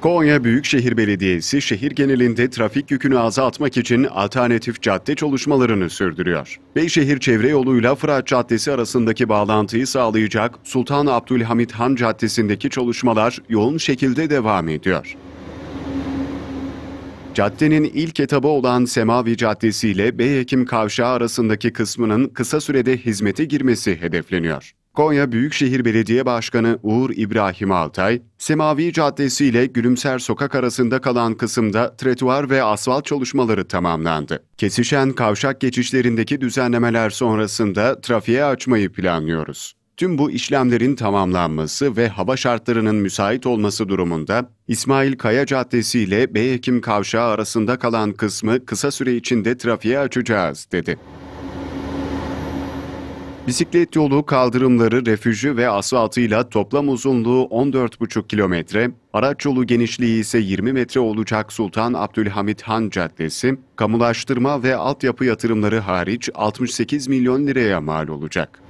Konya Büyükşehir Belediyesi şehir genelinde trafik yükünü azaltmak için alternatif cadde çalışmalarını sürdürüyor. Beyşehir Çevre Yolu'yla Fırat Caddesi arasındaki bağlantıyı sağlayacak Sultan Abdülhamit Han Caddesi'ndeki çalışmalar yoğun şekilde devam ediyor. Caddenin ilk etabı olan Semavi Caddesi ile Bey Kavşağı arasındaki kısmının kısa sürede hizmete girmesi hedefleniyor. Konya Büyükşehir Belediye Başkanı Uğur İbrahim Altay, Semavi Caddesi ile Gülümser Sokak arasında kalan kısımda tretuar ve asfalt çalışmaları tamamlandı. Kesişen kavşak geçişlerindeki düzenlemeler sonrasında trafiğe açmayı planlıyoruz. Tüm bu işlemlerin tamamlanması ve hava şartlarının müsait olması durumunda İsmail Kaya Caddesi ile Bey Kavşağı arasında kalan kısmı kısa süre içinde trafiğe açacağız dedi. Bisiklet yolu, kaldırımları, refüji ve asfaltıyla toplam uzunluğu 14,5 kilometre, araç yolu genişliği ise 20 metre olacak Sultan Abdülhamit Han Caddesi, kamulaştırma ve altyapı yatırımları hariç 68 milyon liraya mal olacak.